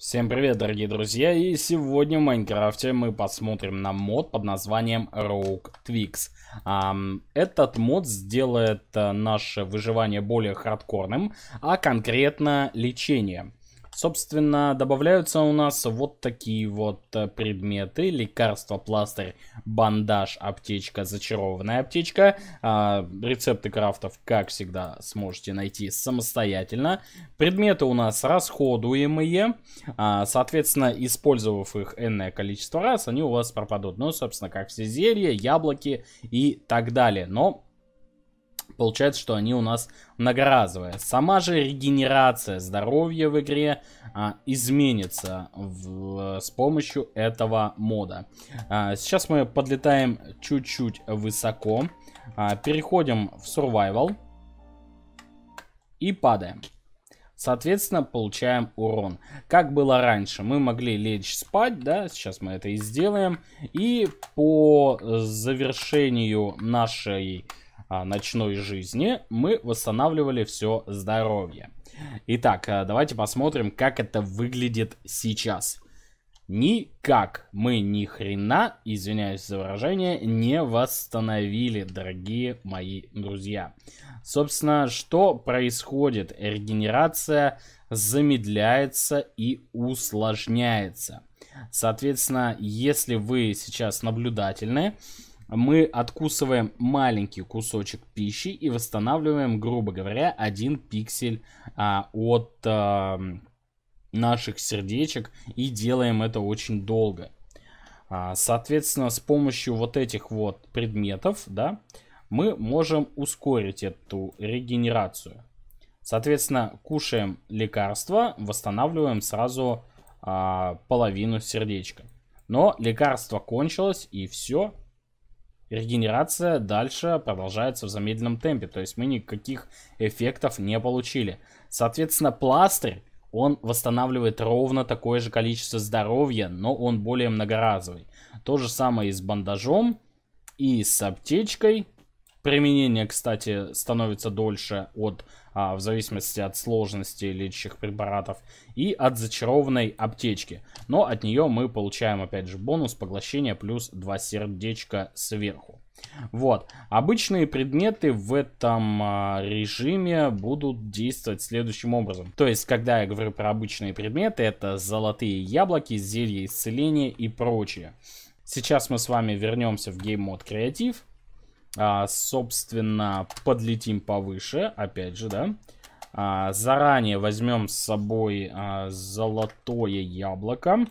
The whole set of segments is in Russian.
Всем привет, дорогие друзья, и сегодня в Майнкрафте мы посмотрим на мод под названием Rogue Twix. Этот мод сделает э, наше выживание более хардкорным, а конкретно лечение. Собственно, добавляются у нас вот такие вот э, предметы. Лекарство, пластырь, бандаж, аптечка, зачарованная аптечка. А, рецепты крафтов, как всегда, сможете найти самостоятельно. Предметы у нас расходуемые. А, соответственно, использовав их энное количество раз, они у вас пропадут. Ну, собственно, как все зелья, яблоки и так далее. Но Получается, что они у нас многоразовые. Сама же регенерация здоровья в игре а, изменится в, э, с помощью этого мода. А, сейчас мы подлетаем чуть-чуть высоко. А, переходим в survival. И падаем. Соответственно, получаем урон. Как было раньше, мы могли лечь спать, да, сейчас мы это и сделаем. И по завершению нашей а, ночной жизни, мы восстанавливали все здоровье. Итак, э, давайте посмотрим, как это выглядит сейчас. Никак мы ни хрена, извиняюсь за выражение, не восстановили, дорогие мои друзья. Собственно, что происходит? Регенерация замедляется и усложняется. Соответственно, если вы сейчас наблюдательны, мы откусываем маленький кусочек пищи и восстанавливаем, грубо говоря, один пиксель а, от а, наших сердечек и делаем это очень долго. А, соответственно, с помощью вот этих вот предметов, да, мы можем ускорить эту регенерацию. Соответственно, кушаем лекарство, восстанавливаем сразу а, половину сердечка. Но лекарство кончилось и все, регенерация дальше продолжается в замедленном темпе, то есть мы никаких эффектов не получили. Соответственно, пластырь, он восстанавливает ровно такое же количество здоровья, но он более многоразовый. То же самое и с бандажом, и с аптечкой, Применение, кстати, становится дольше от, а, в зависимости от сложности лечащих препаратов и от зачарованной аптечки. Но от нее мы получаем, опять же, бонус поглощения плюс два сердечка сверху. Вот. Обычные предметы в этом а, режиме будут действовать следующим образом. То есть, когда я говорю про обычные предметы, это золотые яблоки, зелье исцеления и прочее. Сейчас мы с вами вернемся в Game Mode Creative. А, собственно, подлетим повыше, опять же, да. А, заранее возьмем с собой а, золотое яблоко.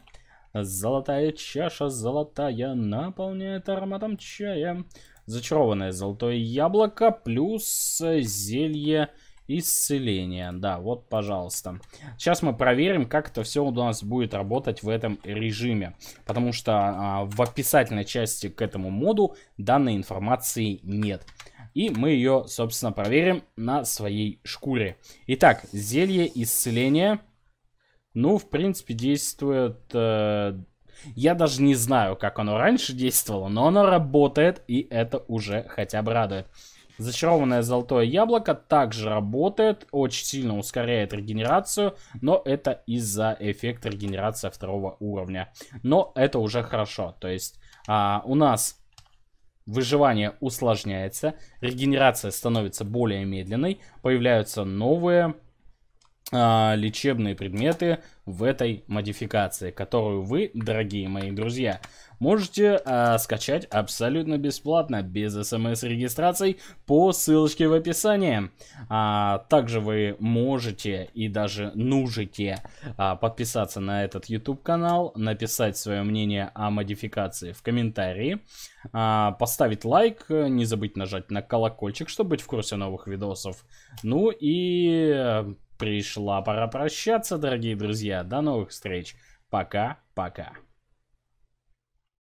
Золотая чаша, золотая, наполняет ароматом чая. Зачарованное золотое яблоко плюс э, зелье Исцеление, да, вот, пожалуйста. Сейчас мы проверим, как это все у нас будет работать в этом режиме. Потому что а, в описательной части к этому моду данной информации нет. И мы ее, собственно, проверим на своей шкуре. Итак, зелье исцеления. Ну, в принципе, действует... Э, я даже не знаю, как оно раньше действовало, но оно работает, и это уже хотя бы радует. Зачарованное золотое яблоко также работает, очень сильно ускоряет регенерацию, но это из-за эффекта регенерации второго уровня. Но это уже хорошо, то есть а, у нас выживание усложняется, регенерация становится более медленной, появляются новые а, лечебные предметы в этой модификации, которую вы, дорогие мои друзья, можете э, скачать абсолютно бесплатно, без смс-регистраций, по ссылочке в описании. А, также вы можете и даже нужите а, подписаться на этот YouTube канал, написать свое мнение о модификации в комментарии, а, поставить лайк, не забыть нажать на колокольчик, чтобы быть в курсе новых видосов. Ну и э, пришла пора прощаться, дорогие друзья. До новых встреч. Пока-пока.